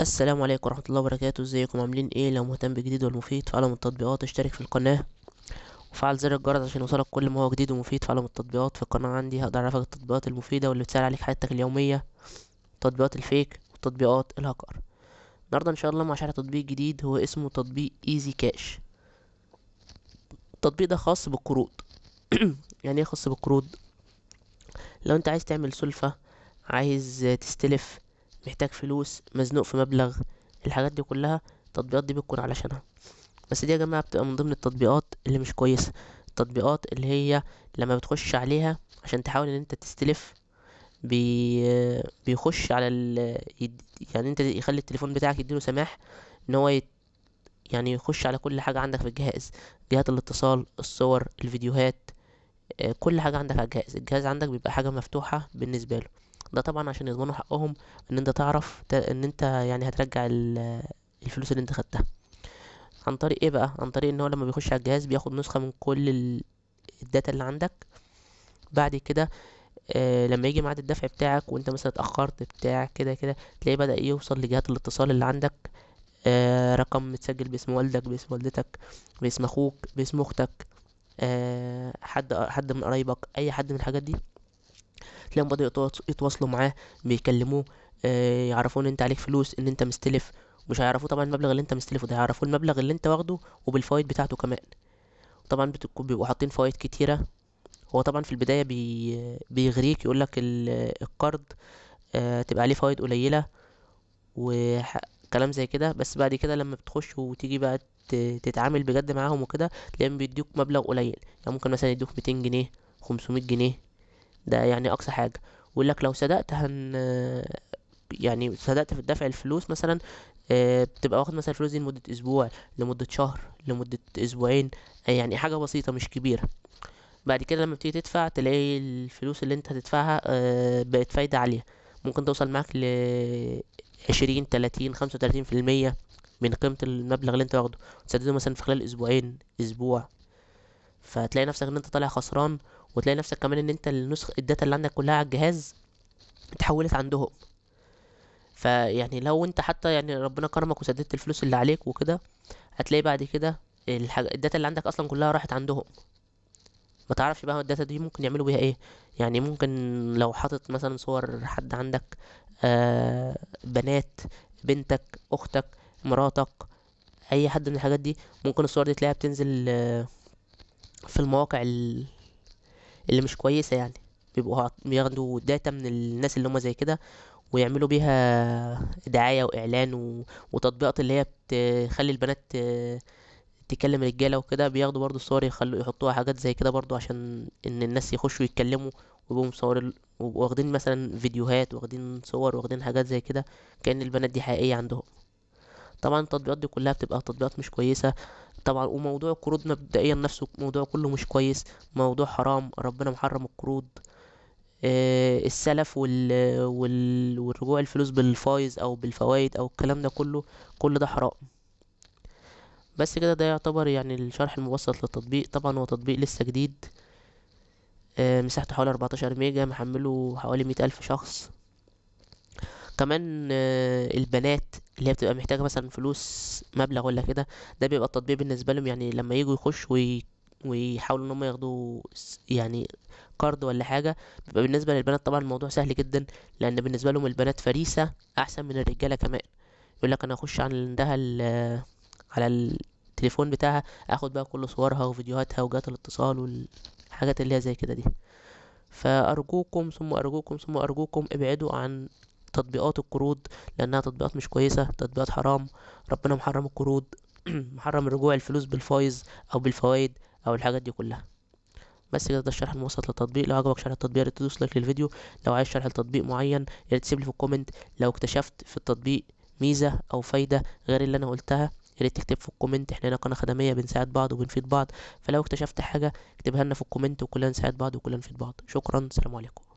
السلام عليكم ورحمه الله وبركاته ازيكم عاملين ايه لو مهتم بالجديد والمفيد في عالم التطبيقات اشترك في القناه وفعل زر الجرس عشان يوصلك كل ما هو جديد ومفيد في عالم التطبيقات في القناه عندي هقدر اعرفك التطبيقات المفيده واللي بتسهل عليك حياتك اليوميه تطبيقات الفيك وتطبيقات الهكر النهارده ان شاء الله مع شرح تطبيق جديد هو اسمه تطبيق ايزي كاش التطبيق ده خاص بالقروض يعني ايه خاص بالقروض لو انت عايز تعمل سلفه عايز تستلف محتاج فلوس مزنوق في مبلغ الحاجات دي كلها التطبيقات دي بتكون علشانها بس دي يا جماعه بتبقى من ضمن التطبيقات اللي مش كويسه التطبيقات اللي هي لما بتخش عليها عشان تحاول ان انت تستلف بي... بيخش على ال... يعني انت يخلي التليفون بتاعك يديله سماح ان هو يت... يعني يخش على كل حاجة عندك في الجهاز جهات الاتصال الصور الفيديوهات آه، كل حاجة عندك على الجهاز الجهاز عندك بيبقى حاجة مفتوحة بالنسبة له ده طبعا عشان يضمنوا حقهم ان انت تعرف ان انت يعني هترجع الفلوس اللي انت خدتها عن طريق ايه بقى عن طريق ان هو لما بيخش على الجهاز بياخد نسخه من كل الداتا اللي عندك بعد كده آه لما يجي ميعاد الدفع بتاعك وانت مثلا اتاخرت بتاع كده كده تلاقيه بدا يوصل لجهات الاتصال اللي عندك آه رقم متسجل باسم والدك باسم والدتك باسم اخوك باسم اختك آه حد حد من قرايبك اي حد من الحاجات دي تلاقيهم بدأوا يتواصلوا معاه بيكلموه آه، يعرفوه ان انت عليك فلوس ان انت مستلف مش هيعرفوه طبعا المبلغ اللي انت مستلفه ده هيعرفوه المبلغ اللي انت واخده وبالفوائد بتاعته كمان طبعا بيبقوا حاطين فوائد كتيره هو طبعا في البدايه بي... بيغريك يقولك القرض آه، تبقى عليه فوائد قليله وكلام زي كده بس بعد كده لما بتخش وتيجي بقى تتعامل بجد معاهم وكده تلاقيهم بيدوك مبلغ قليل يعني ممكن مثلا يدوك 200 جنيه 500 جنيه ده يعني اقصى حاجه ويقول لو صدقت هن يعني صدقت في دفع الفلوس مثلا آه، بتبقى واخد مثلا الفلوس دي لمده اسبوع لمده شهر لمده اسبوعين آه، يعني حاجه بسيطه مش كبيره بعد كده لما بتيجي تدفع تلاقي الفلوس اللي انت هتدفعها آه، بقت فايدة عالية ممكن توصل معاك ل عشرين تلاتين خمسة وتلاتين في المية من قيمة المبلغ اللي انت واخده تسدده مثلا في خلال اسبوعين اسبوع فتلاقي نفسك ان انت طالع خسران وتلاقي نفسك كمان ان انت النسخ الداتا اللي عندك كلها على الجهاز اتحولت عندهم فيعني لو انت حتى يعني ربنا كرمك وسددت الفلوس اللي عليك وكده هتلاقي بعد كده الحاجة الداتا اللي عندك اصلا كلها راحت عندهم ما تعرفش بقى الداتا دي ممكن يعملوا بيها ايه يعني ممكن لو حاطط مثلا صور حد عندك آه بنات بنتك اختك مراتك اي حد من الحاجات دي ممكن الصور دي تلاقيها بتنزل آه في المواقع اللي مش كويسه يعني بيبقوا بياخدوا داتا من الناس اللي هم زي كده ويعملوا بيها دعاية وإعلان و... وتطبيقات اللي هي بتخلي البنات تكلم رجالة وكده بياخدوا برضو صور يخلوا يحطوها حاجات زي كده برضو عشان إن الناس يخشوا يتكلموا ويبقوا مصورين واخدين مثلا فيديوهات واخدين صور واخدين حاجات زي كده كأن البنات دي حقيقية عندهم طبعا التطبيقات دي كلها بتبقى تطبيقات مش كويسة طبعا وموضوع القروض مبدئيا نفسه موضوع كله مش كويس موضوع حرام ربنا محرم القروض آه السلف وال... والرجوع الفلوس بالفايز او بالفوائد او الكلام ده كله كل ده حرام بس كده ده يعتبر يعني الشرح المبسط للتطبيق طبعا هو تطبيق لسه جديد آه مساحته حوالي 14 ميجا محمله حوالي مئة ألف شخص كمان آه البنات اللي هي بتبقى محتاجه مثلا فلوس مبلغ ولا كده ده بيبقى التطبيق بالنسبه لهم يعني لما يجوا يخشوا وي... ويحاولوا ان هم ياخدوا يعني كارد ولا حاجه بيبقى بالنسبه للبنات طبعا الموضوع سهل جدا لان بالنسبه لهم البنات فريسه احسن من الرجاله كمان يقول لك انا اخش عندها على التليفون بتاعها اخد بقى كل صورها وفيديوهاتها وجات الاتصال والحاجات اللي هي زي كده دي فارجوكم ثم ارجوكم ثم ارجوكم ابعدوا عن تطبيقات القروض لانها تطبيقات مش كويسه تطبيقات حرام ربنا محرم القروض محرم رجوع الفلوس بالفايز او بالفوائد او الحاجات دي كلها بس كده ده الشرح المبسط للتطبيق لو عجبك شرح التطبيق ياريت تدوس لايك للفيديو لو عايز شرح لتطبيق معين ياريت تسيبلي في الكومنت لو اكتشفت في التطبيق ميزه او فايده غير اللي انا قلتها ياريت تكتب في الكومنت احنا هنا قناه خدميه بنساعد بعض وبنفيد بعض فلو اكتشفت حاجه اكتبها لنا في الكومنت وكلنا نساعد بعض وكلنا نفيد بعض شكرا سلام عليكم